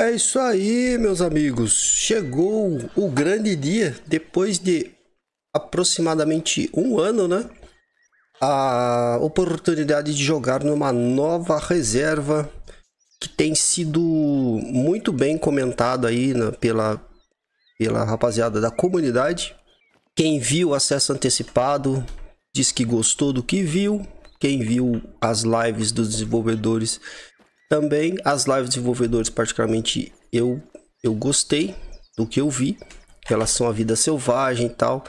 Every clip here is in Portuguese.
É isso aí, meus amigos. Chegou o grande dia, depois de aproximadamente um ano, né? A oportunidade de jogar numa nova reserva que tem sido muito bem comentada aí né? pela, pela rapaziada da comunidade. Quem viu o acesso antecipado diz que gostou do que viu. Quem viu as lives dos desenvolvedores também as lives desenvolvedores, particularmente, eu, eu gostei do que eu vi em relação à vida selvagem e tal.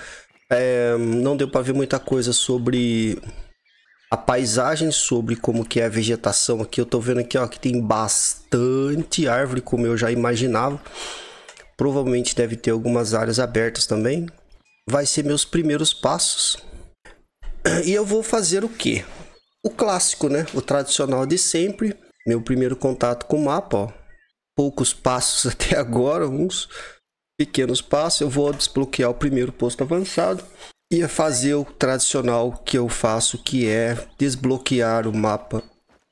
É, não deu para ver muita coisa sobre a paisagem, sobre como que é a vegetação aqui. Eu tô vendo aqui ó, que tem bastante árvore, como eu já imaginava. Provavelmente deve ter algumas áreas abertas também. Vai ser meus primeiros passos. E eu vou fazer o que? O clássico, né? O tradicional de sempre meu primeiro contato com o mapa, ó. Poucos passos até agora, uns pequenos passos. Eu vou desbloquear o primeiro posto avançado e é fazer o tradicional que eu faço, que é desbloquear o mapa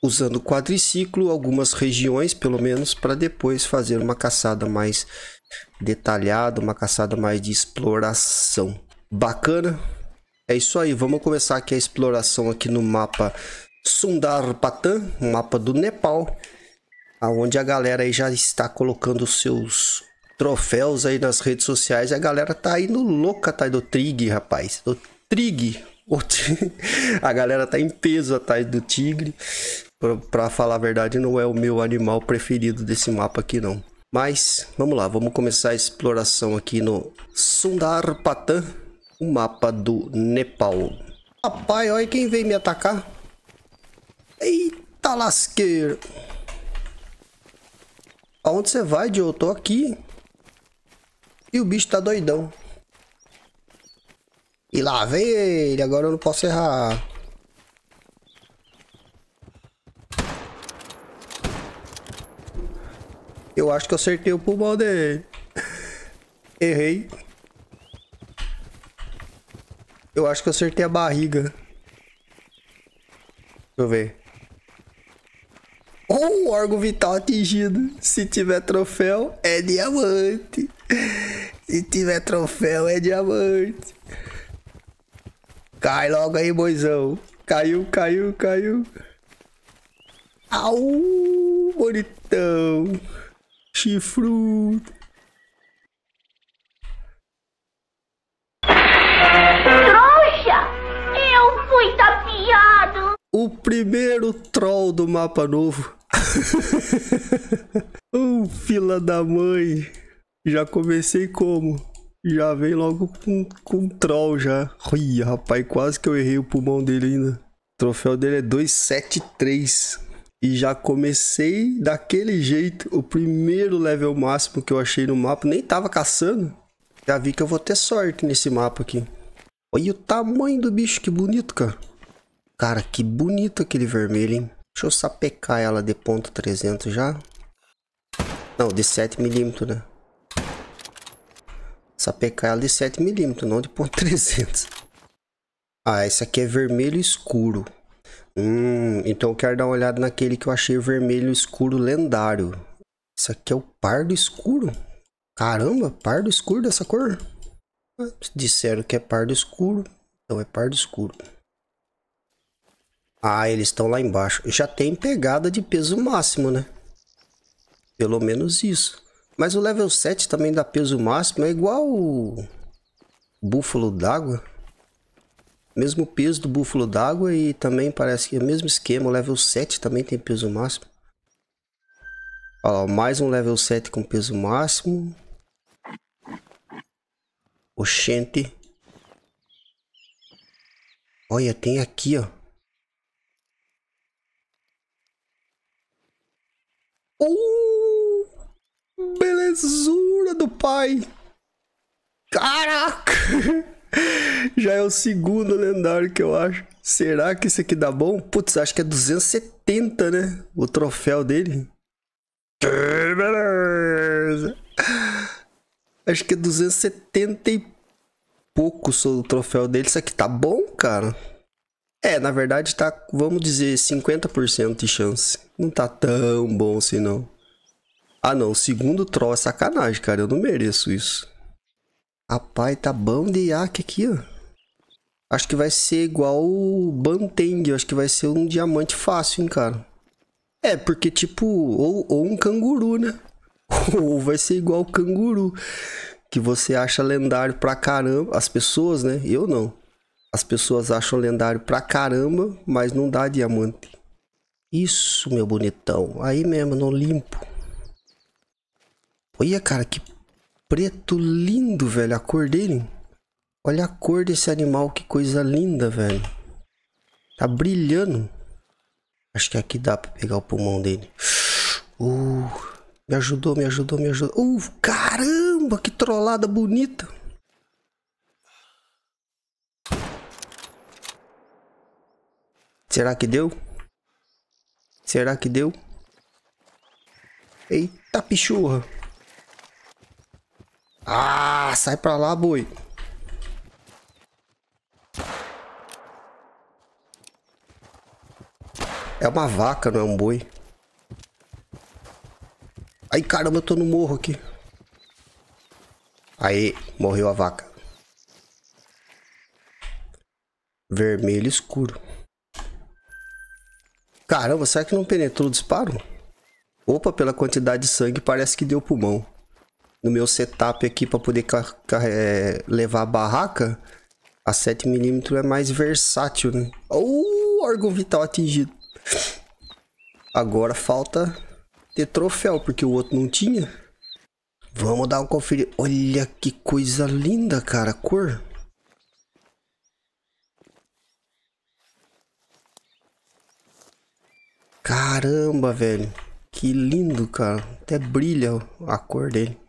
usando quadriciclo, algumas regiões pelo menos, para depois fazer uma caçada mais detalhada, uma caçada mais de exploração. Bacana? É isso aí, vamos começar aqui a exploração aqui no mapa Sundarpatan, um mapa do Nepal, aonde a galera aí já está colocando seus troféus aí nas redes sociais. A galera tá indo louca, tá do Trig, rapaz. Do Trig. A galera tá em peso atrás do tigre. Pra, pra falar a verdade, não é o meu animal preferido desse mapa aqui, não. Mas vamos lá, vamos começar a exploração aqui no Sundarpatan, o mapa do Nepal. Papai, olha quem veio me atacar. Eita lasqueiro. Aonde você vai, Dio? Eu tô aqui. E o bicho tá doidão. E lá vem ele. Agora eu não posso errar. Eu acho que eu acertei o pulmão dele. Errei. Eu acho que eu acertei a barriga. Deixa eu ver ou o órgão vital atingido. Se tiver troféu, é diamante. Se tiver troféu, é diamante. Cai logo aí, boizão. Caiu, caiu, caiu. Au, bonitão. Chifrudo. o primeiro troll do mapa novo. um fila da mãe. Já comecei como? Já vem logo com, com troll já. Ui, rapaz, quase que eu errei o pulmão dele ainda. O troféu dele é 273. E já comecei daquele jeito. O primeiro level máximo que eu achei no mapa. Nem tava caçando. Já vi que eu vou ter sorte nesse mapa aqui. Olha o tamanho do bicho, que bonito, cara. Cara, que bonito aquele vermelho, hein? Deixa eu sapecar ela de ponto 300 já. Não, de 7mm, né? Sapecar ela de 7mm, não de ponto 300. Ah, esse aqui é vermelho escuro. Hum, então eu quero dar uma olhada naquele que eu achei vermelho escuro lendário. Esse aqui é o pardo escuro? Caramba, pardo escuro dessa cor? Ah, disseram que é pardo escuro, então é pardo escuro. Ah, eles estão lá embaixo. Já tem pegada de peso máximo, né? Pelo menos isso. Mas o level 7 também dá peso máximo. É igual o búfalo d'água. Mesmo peso do búfalo d'água e também parece que é o mesmo esquema. O level 7 também tem peso máximo. Olha lá, mais um level 7 com peso máximo. Oxente. Olha, tem aqui, ó. Uh, belezura do pai. Caraca! Já é o segundo lendário que eu acho. Será que esse aqui dá bom? Putz, acho que é 270, né? O troféu dele. beleza! Acho que é 270 e pouco o troféu dele. Isso aqui tá bom, cara? É, na verdade tá, vamos dizer, 50% de chance não tá tão bom assim, não. Ah, não. O segundo troll é sacanagem, cara. Eu não mereço isso. Rapaz, tá bom de iaque aqui, ó. Acho que vai ser igual o Banteng. Acho que vai ser um diamante fácil, hein, cara. É, porque tipo... Ou, ou um canguru, né? ou vai ser igual o canguru. Que você acha lendário pra caramba. As pessoas, né? Eu não. As pessoas acham lendário pra caramba, mas não dá diamante. Isso, meu bonitão. Aí mesmo, no limpo. Olha, cara, que preto lindo, velho. A cor dele. Olha a cor desse animal, que coisa linda, velho. Tá brilhando. Acho que aqui dá pra pegar o pulmão dele. Uh, me ajudou, me ajudou, me ajudou. Uh, caramba, que trollada bonita. Será que deu? Será que deu? Eita pichurra. Ah, sai pra lá, boi. É uma vaca, não é um boi. Ai, caramba, eu tô no morro aqui. Aí, morreu a vaca. Vermelho escuro. Caramba, será que não penetrou o disparo? Opa, pela quantidade de sangue, parece que deu pulmão. No meu setup aqui para poder é, levar a barraca, a 7mm é mais versátil, né? Oh, órgão vital atingido. Agora falta ter troféu, porque o outro não tinha. Vamos dar um conferir. Olha que coisa linda, cara, cor. Caramba, velho. Que lindo, cara. Até brilha a cor dele.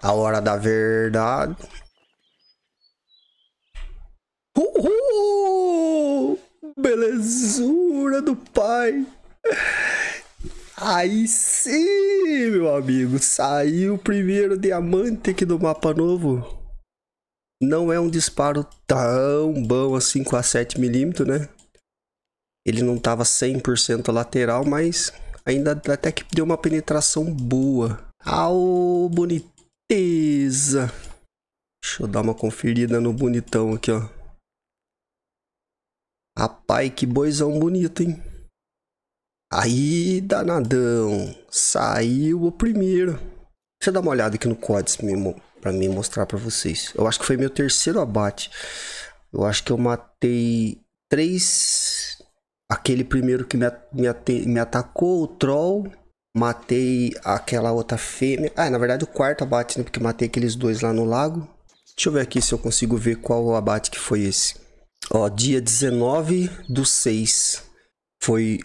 A hora da verdade. Uhul! Belezura do pai. Aí sim, meu amigo. Saiu o primeiro diamante aqui do mapa novo. Não é um disparo tão bom assim com a 7mm, né? ele não estava 100% lateral, mas ainda até que deu uma penetração boa. o ah, boniteza! Deixa eu dar uma conferida no bonitão aqui, ó. Rapaz, que boizão bonito, hein? Aí, danadão. Saiu o primeiro. Deixa eu dar uma olhada aqui no códice mesmo, pra mim mostrar pra vocês. Eu acho que foi meu terceiro abate. Eu acho que eu matei três aquele primeiro que me, me, me atacou, o troll. Matei aquela outra fêmea. Ah, na verdade o quarto abate, né? Porque matei aqueles dois lá no lago. Deixa eu ver aqui se eu consigo ver qual o abate que foi esse. Ó, dia 19 do 6. Foi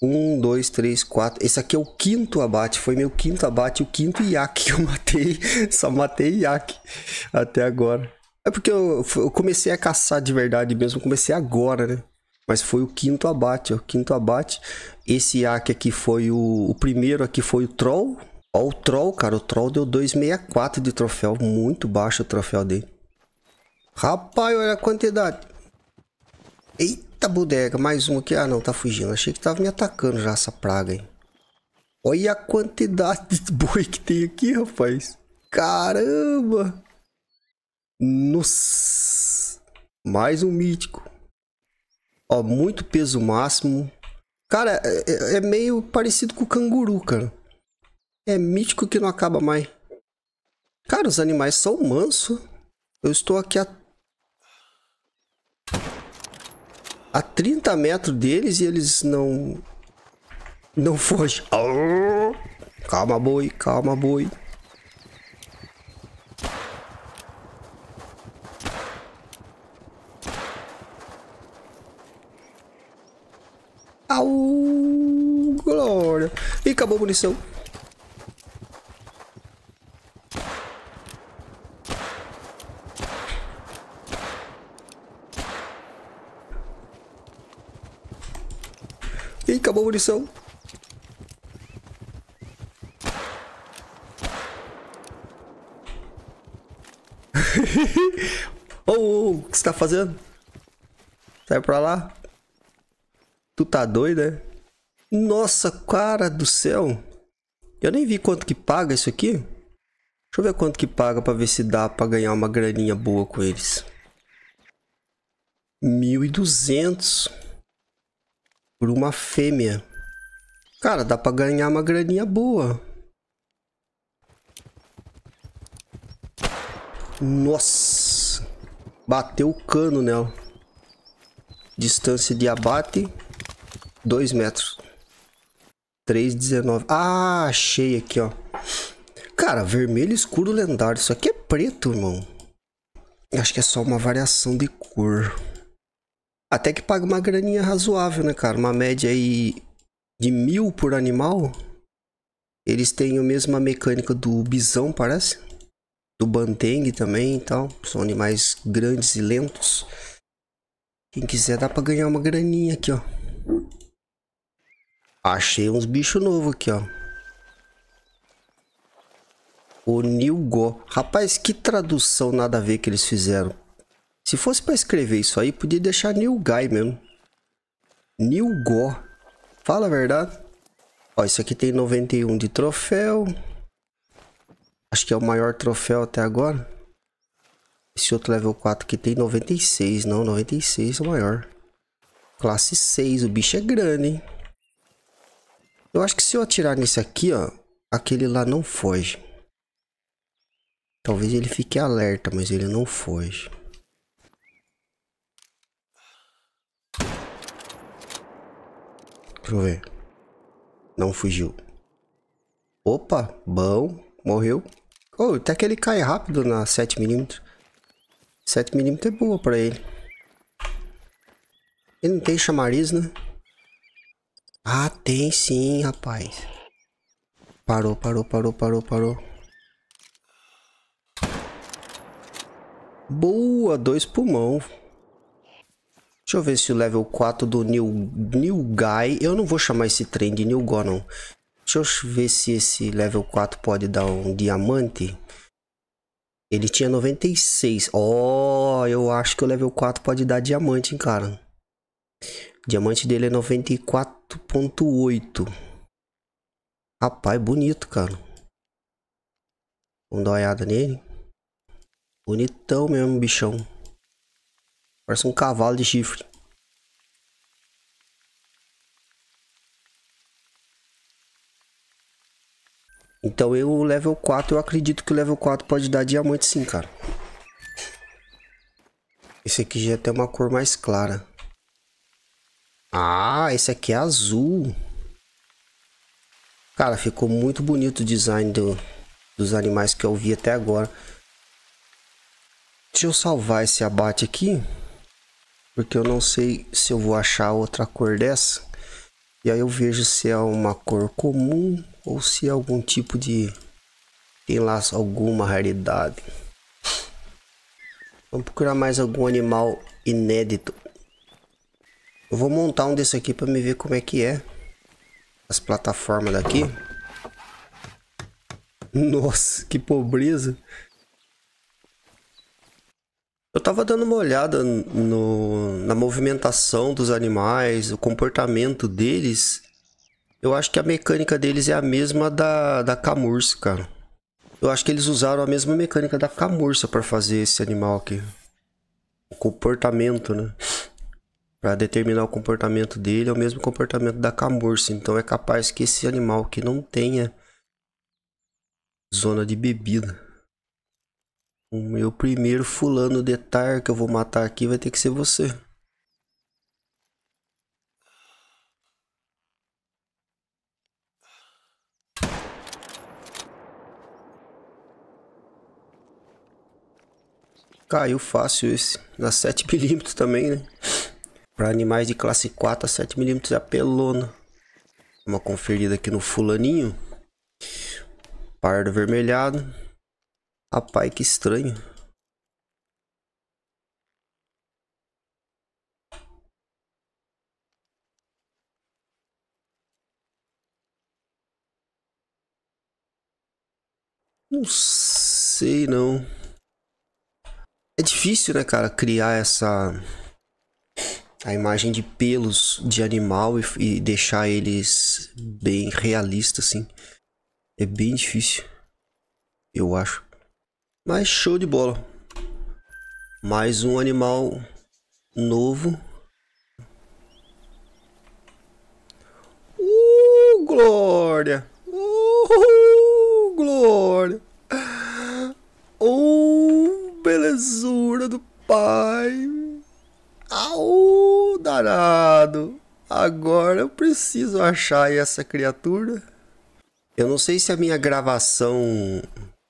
1, 2, 3, 4. Esse aqui é o quinto abate. Foi meu quinto abate, o quinto iaque que eu matei. Só matei iaque até agora. É porque eu, eu comecei a caçar de verdade mesmo. Comecei agora, né? mas foi o quinto abate. O quinto abate, esse AK aqui foi o, o primeiro aqui foi o Troll. Ó, o Troll, cara, o Troll deu 264 de troféu, muito baixo o troféu dele. Rapaz, olha a quantidade. Eita bodega, mais um aqui. Ah não, tá fugindo, achei que tava me atacando já essa praga aí. Olha a quantidade de boi que tem aqui, rapaz. Caramba! Nossa! Mais um mítico. Ó, muito peso máximo. Cara, é, é, é meio parecido com o canguru, cara. É mítico que não acaba mais. Cara, os animais são manso. Eu estou aqui a... A 30 metros deles e eles não... Não fogem. Calma, boi. Calma, boi. Au! Glória! E acabou a munição. E acabou a munição. oh, oh, o que você tá fazendo? Sai pra lá tá doido, né? Nossa, cara do céu. Eu nem vi quanto que paga isso aqui. Deixa eu ver quanto que paga para ver se dá para ganhar uma graninha boa com eles. 1.200 por uma fêmea. Cara, dá para ganhar uma graninha boa. Nossa! Bateu o cano nela. Distância de abate 2 metros. 3,19. Ah, achei aqui, ó. Cara, vermelho escuro lendário. Isso aqui é preto, irmão. Acho que é só uma variação de cor. Até que paga uma graninha razoável, né, cara? Uma média aí de mil por animal. Eles têm a mesma mecânica do bisão, parece. Do banteng também e tal. São animais grandes e lentos. Quem quiser dá pra ganhar uma graninha aqui, ó. Achei uns bichos novos aqui, ó. O Nilgó. Rapaz, que tradução nada a ver que eles fizeram. Se fosse para escrever isso aí, podia deixar Nilgai mesmo. Nilgó. Fala a verdade. Ó, isso aqui tem 91 de troféu. Acho que é o maior troféu até agora. Esse outro level 4 aqui tem 96. Não, 96 é o maior. Classe 6. O bicho é grande, hein? Eu acho que se eu atirar nesse aqui, ó, aquele lá não foge. Talvez ele fique alerta, mas ele não foge. Deixa eu ver. Não fugiu. Opa, bom. Morreu. Oh, até que ele cai rápido na 7mm. 7mm é boa pra ele. Ele não tem chamariz, né? Ah, tem sim, rapaz. Parou, parou, parou, parou, parou. Boa, dois pulmão. Deixa eu ver se o level 4 do New, New Guy... Eu não vou chamar esse trem de New Go, não. Deixa eu ver se esse level 4 pode dar um diamante. Ele tinha 96. Ó, oh, eu acho que o level 4 pode dar diamante, hein, cara. Diamante dele é 94.8. Rapaz, bonito, cara. Vamos dar uma olhada nele. Bonitão mesmo, bichão. Parece um cavalo de chifre. Então eu, level 4, eu acredito que o level 4 pode dar diamante sim, cara. Esse aqui já tem uma cor mais clara. Ah, esse aqui é azul. Cara, ficou muito bonito o design do, dos animais que eu vi até agora. Deixa eu salvar esse abate aqui. Porque eu não sei se eu vou achar outra cor dessa. E aí eu vejo se é uma cor comum ou se é algum tipo de... Tem lá alguma raridade. Vamos procurar mais algum animal inédito. Eu vou montar um desse aqui para me ver como é que é. As plataformas daqui. Nossa, que pobreza. Eu tava dando uma olhada no, na movimentação dos animais, o comportamento deles. Eu acho que a mecânica deles é a mesma da, da camurça, cara. Eu acho que eles usaram a mesma mecânica da camurça para fazer esse animal aqui. O comportamento, né? para determinar o comportamento dele é o mesmo comportamento da camurça. Então é capaz que esse animal que não tenha zona de bebida. O meu primeiro fulano de tar que eu vou matar aqui vai ter que ser você. Caiu fácil esse. Na 7 milímetros também, né? Para animais de classe 4 a 7mm é a pelona. Uma conferida aqui no fulaninho. Pardo vermelhado. Rapaz, que estranho. Não sei não. É difícil, né, cara, criar essa a imagem de pelos de animal e, e deixar eles bem realistas, assim. É bem difícil, eu acho. Mas show de bola. Mais um animal novo. Uh, glória! Uh, glória! Oh, belezura do pai! Au, danado! Agora eu preciso achar essa criatura. Eu não sei se a minha gravação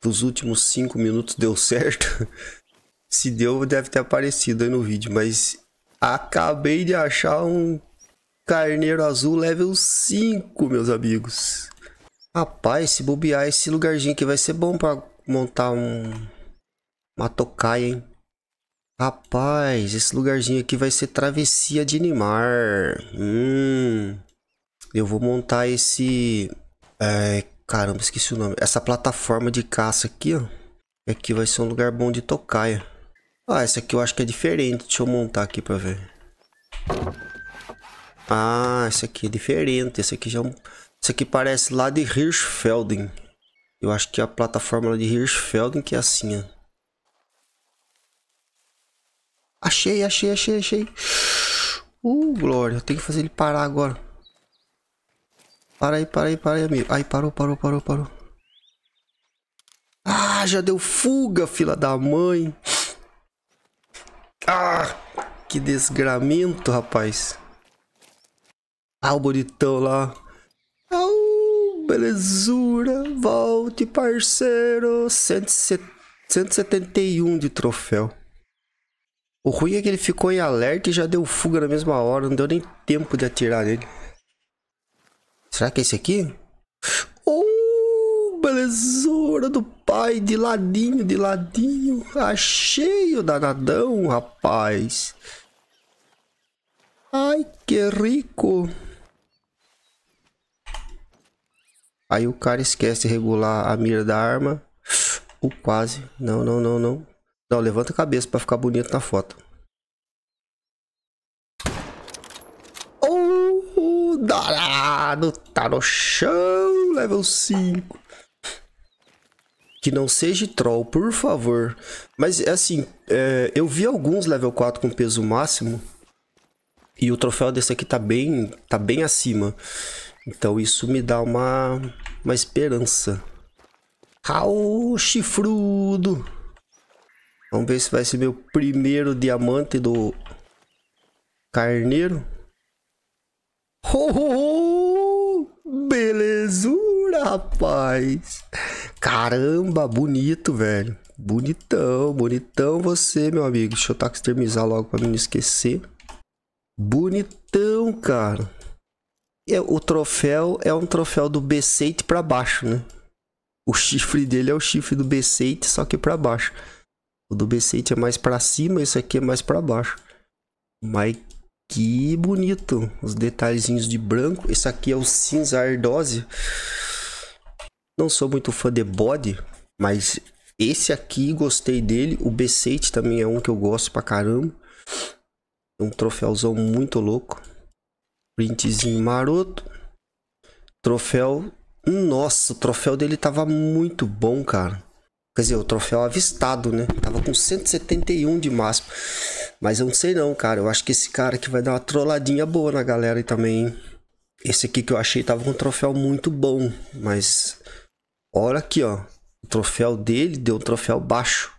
dos últimos 5 minutos deu certo. se deu, deve ter aparecido aí no vídeo, mas acabei de achar um carneiro azul level 5, meus amigos. Rapaz, se bobear esse lugarzinho aqui vai ser bom para montar um uma tocaia, hein? Rapaz, esse lugarzinho aqui vai ser travessia de Neymar. Hum. Eu vou montar esse... É, caramba, esqueci o nome. Essa plataforma de caça aqui, ó. Aqui é vai ser um lugar bom de tocaia. É. Ah, essa aqui eu acho que é diferente. Deixa eu montar aqui pra ver. Ah, essa aqui é diferente. Essa aqui já... É essa aqui parece lá de Hirschfelden. Eu acho que é a plataforma de Hirschfelden que é assim, ó. Achei, achei, achei, achei. Uh, glória. Tem que fazer ele parar agora. Para aí, para aí, para aí, amigo. Aí, parou, parou, parou, parou. Ah, já deu fuga, fila da mãe. Ah, que desgramento, rapaz. Ah, o bonitão lá. Au, ah, belezura. Volte, parceiro. 171 de troféu. O ruim é que ele ficou em alerta e já deu fuga na mesma hora. Não deu nem tempo de atirar nele. Será que é esse aqui? Oh, belezura do pai. De ladinho, de ladinho. Achei tá o danadão, rapaz. Ai, que rico. Aí o cara esquece de regular a mira da arma. Ou quase. Não, não, não, não. Não, levanta a cabeça pra ficar bonito na foto. Oh, darado, tá no chão, level 5. Que não seja troll, por favor. Mas, é assim, é, eu vi alguns level 4 com peso máximo. E o troféu desse aqui tá bem, tá bem acima. Então isso me dá uma, uma esperança. Raul chifrudo. Vamos ver se vai ser meu primeiro diamante do carneiro. Oh, oh, oh! Belezura, rapaz. Caramba, bonito, velho. Bonitão, bonitão você, meu amigo. Deixa eu taxtermizar logo para não esquecer. Bonitão, cara. É, o troféu é um troféu do b 8 para baixo, né? O chifre dele é o chifre do b 8 só que para baixo. O do b é mais para cima, esse aqui é mais para baixo. Mas que bonito. Os detalhezinhos de branco. Esse aqui é o cinza ardose. Não sou muito fã de body, mas esse aqui gostei dele. O b também é um que eu gosto pra caramba. É um troféuzão muito louco. Printzinho maroto. Troféu. Nossa, o troféu dele tava muito bom, cara. Quer dizer, o troféu avistado, né? Tava com 171 de máximo. Mas eu não sei não, cara. Eu acho que esse cara aqui vai dar uma trolladinha boa na galera e também, hein? Esse aqui que eu achei tava com um troféu muito bom. Mas olha aqui, ó. O troféu dele deu um troféu baixo.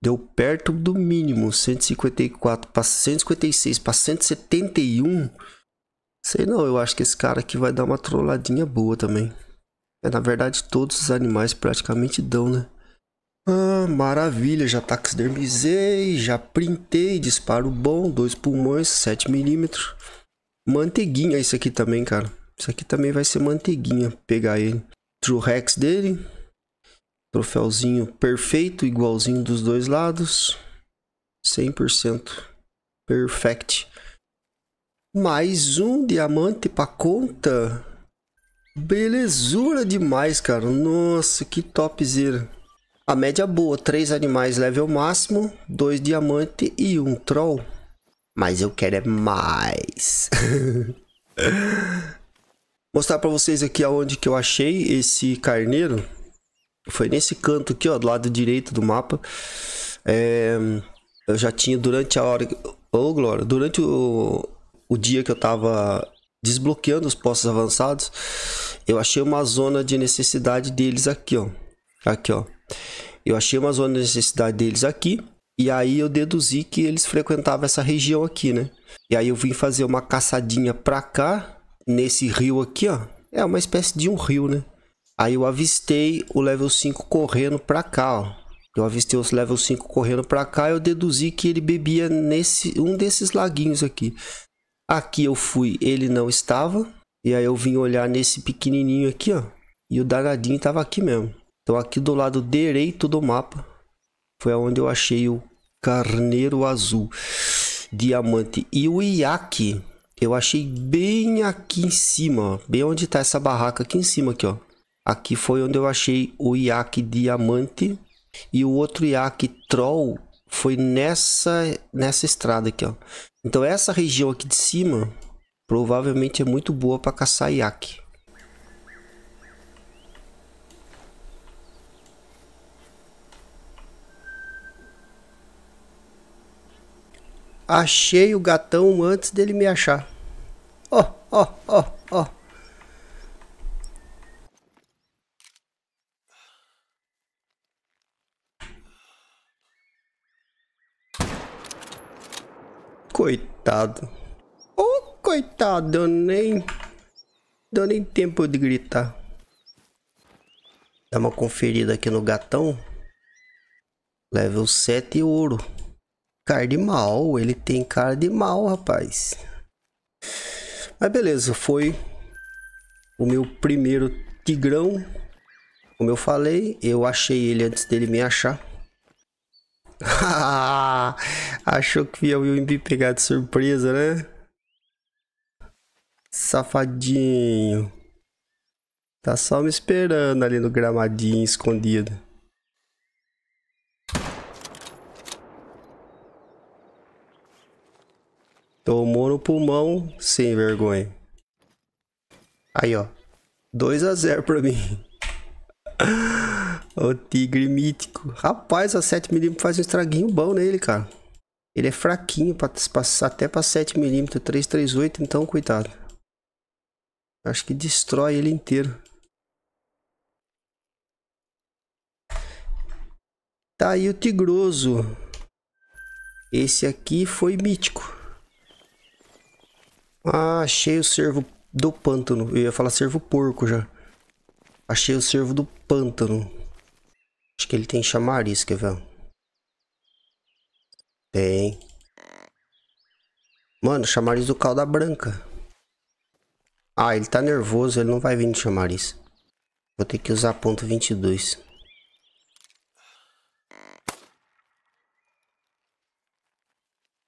Deu perto do mínimo, 154 para 156 para 171. Sei não, eu acho que esse cara aqui vai dar uma trolladinha boa também. É, na verdade, todos os animais praticamente dão, né? Ah, maravilha, já taxidermizei, já printei, disparo bom, dois pulmões, 7 milímetros. Manteiguinha isso aqui também, cara. Isso aqui também vai ser manteiguinha, pegar ele. True Rex dele. Troféuzinho perfeito, igualzinho dos dois lados. 100% perfect. Mais um diamante para conta. Belezura demais, cara. Nossa, que topzera. A média boa, 3 animais level máximo, 2 diamante e 1 um troll. Mas eu quero é mais. Mostrar para vocês aqui aonde que eu achei esse carneiro. Foi nesse canto aqui, ó, do lado direito do mapa. É, eu já tinha durante a hora... Ô, oh, Glória, durante o, o dia que eu tava desbloqueando os postos avançados, eu achei uma zona de necessidade deles aqui, ó. Aqui, ó. Eu achei uma zona de necessidade deles aqui, e aí eu deduzi que eles frequentavam essa região aqui, né? E aí eu vim fazer uma caçadinha pra cá, nesse rio aqui, ó. É uma espécie de um rio, né? Aí eu avistei o level 5 correndo pra cá, ó. Eu avistei os level 5 correndo pra cá, eu deduzi que ele bebia nesse um desses laguinhos aqui. Aqui eu fui, ele não estava. E aí eu vim olhar nesse pequenininho aqui, ó. E o danadinho tava aqui mesmo. Então aqui do lado direito do mapa foi onde eu achei o carneiro azul, diamante e o iaque. Eu achei bem aqui em cima, bem onde está essa barraca aqui em cima aqui, ó. Aqui foi onde eu achei o iaque diamante e o outro iaque troll foi nessa nessa estrada aqui, ó. Então essa região aqui de cima provavelmente é muito boa para caçar iaque. Achei o gatão antes dele me achar. Ó, ó, ó, ó. Coitado. Ô, oh, coitado, eu nem... Deu nem tempo de gritar. Dá uma conferida aqui no gatão. Level 7 e ouro. Cara de mal, ele tem cara de mal, rapaz. Mas beleza, foi o meu primeiro tigrão. Como eu falei, eu achei ele antes dele me achar. Achou que ia o pegar de surpresa, né? Safadinho. Tá só me esperando ali no gramadinho escondido. Tomou no pulmão, sem vergonha. Aí, ó. 2 a 0 pra mim. o tigre mítico. Rapaz, a 7mm faz um estraguinho bom nele, cara. Ele é fraquinho pra, até pra 7mm, 338, então cuidado. Acho que destrói ele inteiro. Tá aí o Tigroso. Esse aqui foi mítico. Ah, achei o servo do pântano. Eu ia falar servo porco já. Achei o servo do pântano. Acho que ele tem chamariz, quer ver? Tem. Mano, chamariz do calda branca. Ah, ele tá nervoso, ele não vai vir de chamariz. Vou ter que usar ponto 22.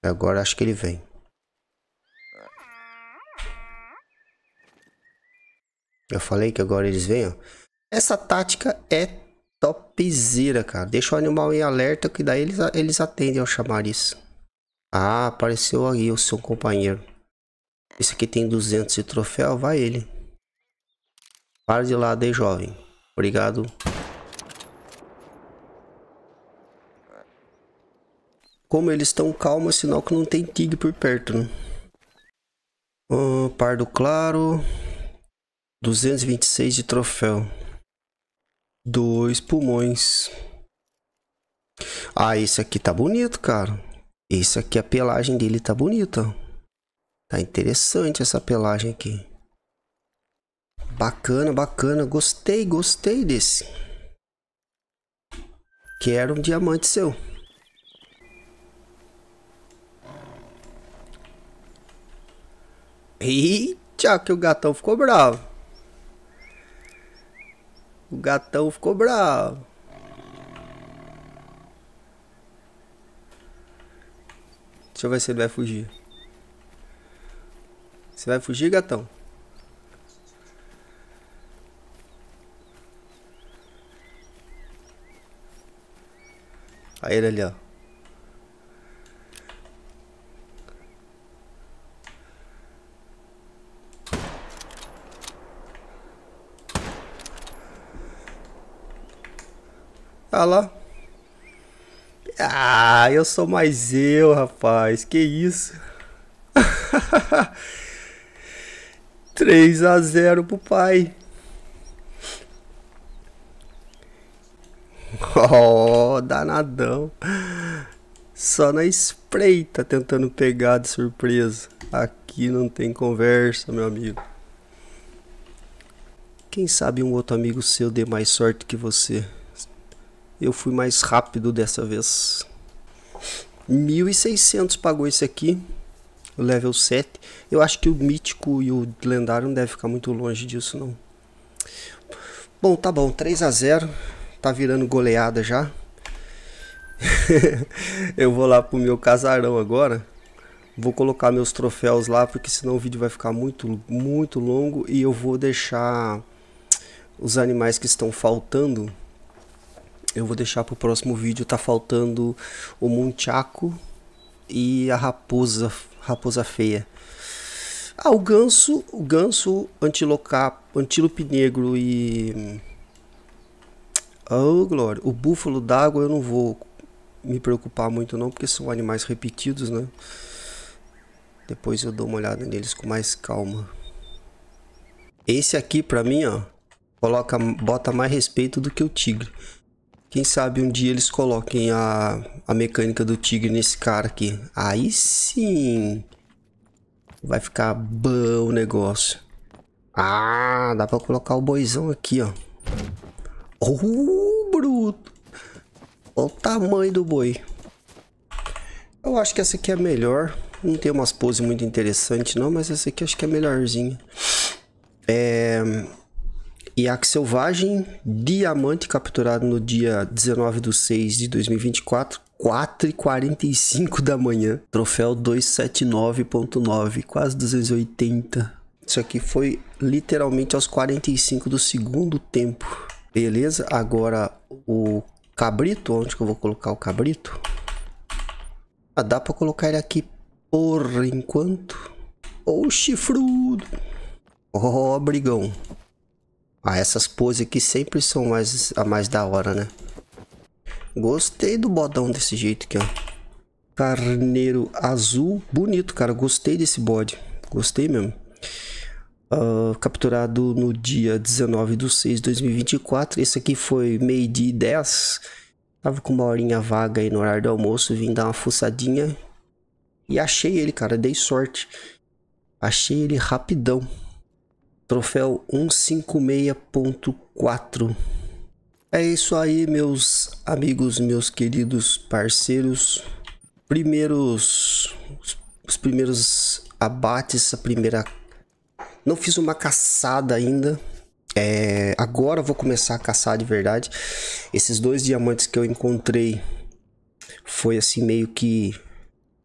Agora acho que ele vem. Eu falei que agora eles venham. Essa tática é topzera, cara. Deixa o animal em alerta que daí eles, eles atendem ao chamar isso. Ah, apareceu aí o seu companheiro. Esse aqui tem 200 de troféu, vai ele. Para de lado aí, jovem. Obrigado. Como eles estão calmos, é sinal que não tem tigre por perto, né? Um ah, pardo claro. 226 de troféu. Dois pulmões. Ah, esse aqui tá bonito, cara. Esse aqui, a pelagem dele tá bonita. Tá interessante essa pelagem aqui. Bacana, bacana. Gostei, gostei desse. Quero um diamante seu. Eita, que o gatão ficou bravo. O gatão ficou bravo. Deixa eu ver se ele vai fugir. Você vai fugir, gatão? Aí ele ali, ó. lá. Ah, eu sou mais eu, rapaz. Que isso? 3 a 0 pro pai. Oh, danadão. Só na espreita tentando pegar de surpresa. Aqui não tem conversa, meu amigo. Quem sabe um outro amigo seu dê mais sorte que você. Eu fui mais rápido dessa vez. 1600 pagou esse aqui. O level 7. Eu acho que o mítico e o lendário não deve ficar muito longe disso, não. Bom, tá bom. 3 a 0 Tá virando goleada já. eu vou lá pro meu casarão agora. Vou colocar meus troféus lá, porque senão o vídeo vai ficar muito, muito longo. E eu vou deixar os animais que estão faltando eu vou deixar para o próximo vídeo. Tá faltando o Munchaco e a raposa, raposa feia. Ah, o ganso, o ganso, antilocapo, antílope negro e... Oh, glória. O búfalo d'água eu não vou me preocupar muito não, porque são animais repetidos, né? Depois eu dou uma olhada neles com mais calma. Esse aqui, pra mim, ó, coloca, bota mais respeito do que o tigre. Quem sabe um dia eles coloquem a, a mecânica do tigre nesse cara aqui. Aí sim. Vai ficar bom o negócio. Ah, dá pra colocar o boizão aqui, ó. Uh, bruto. Olha o tamanho do boi. Eu acho que essa aqui é melhor. Não tem umas poses muito interessantes não, mas essa aqui acho que é melhorzinha. É... E Selvagem, diamante capturado no dia 19 de 6 de 2024, 4h45 da manhã. Troféu 279.9, quase 280. Isso aqui foi literalmente aos 45 do segundo tempo. Beleza, agora o cabrito, onde que eu vou colocar o cabrito? Ah, dá pra colocar ele aqui por enquanto. Ô, oh, chifrudo! Ó, oh, brigão. Ah, essas poses aqui sempre são mais, a mais da hora, né? Gostei do bodão desse jeito aqui, ó. Carneiro azul. Bonito, cara. Gostei desse bode. Gostei mesmo. Uh, capturado no dia 19 de 6 de 2024. Esse aqui foi meio-dia e 10. Tava com uma horinha vaga aí no horário do almoço. Vim dar uma fuçadinha. E achei ele, cara. Dei sorte. Achei ele rapidão. Troféu 156.4. É isso aí, meus amigos, meus queridos parceiros. Primeiros. Os primeiros abates, a primeira. Não fiz uma caçada ainda. É, agora vou começar a caçar de verdade. Esses dois diamantes que eu encontrei foi assim meio que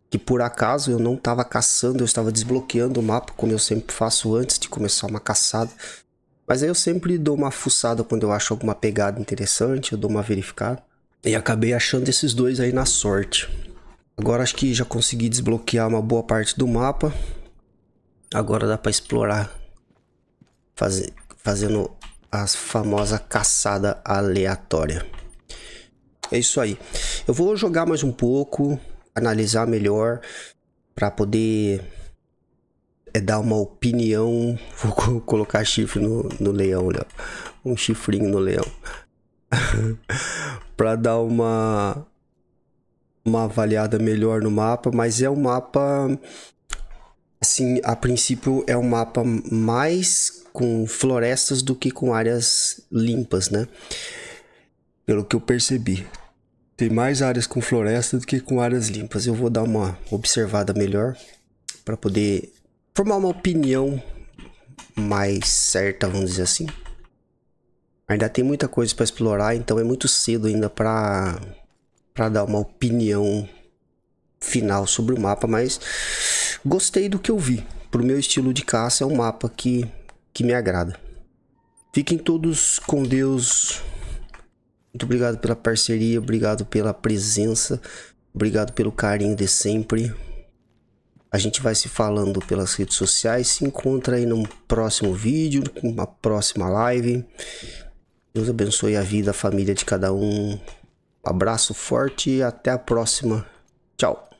que por acaso eu não estava caçando, eu estava desbloqueando o mapa, como eu sempre faço antes de começar uma caçada. Mas aí eu sempre dou uma fuçada quando eu acho alguma pegada interessante, eu dou uma verificada. E acabei achando esses dois aí na sorte. Agora acho que já consegui desbloquear uma boa parte do mapa. Agora dá para explorar fazer, fazendo a famosa caçada aleatória. É isso aí. Eu vou jogar mais um pouco, analisar melhor para poder é dar uma opinião. Vou colocar chifre no, no leão, Léo. Um chifrinho no leão. para dar uma uma avaliada melhor no mapa, mas é um mapa assim, a princípio é um mapa mais com florestas do que com áreas limpas, né? Pelo que eu percebi. Tem mais áreas com floresta do que com áreas limpas. Eu vou dar uma observada melhor para poder formar uma opinião mais certa, vamos dizer assim. Ainda tem muita coisa para explorar, então é muito cedo ainda para para dar uma opinião final sobre o mapa, mas gostei do que eu vi. Pro meu estilo de caça é um mapa que que me agrada. Fiquem todos com Deus. Muito obrigado pela parceria, obrigado pela presença, obrigado pelo carinho de sempre. A gente vai se falando pelas redes sociais. Se encontra aí no próximo vídeo, numa próxima live. Deus abençoe a vida, a família de cada um. Abraço forte e até a próxima. Tchau.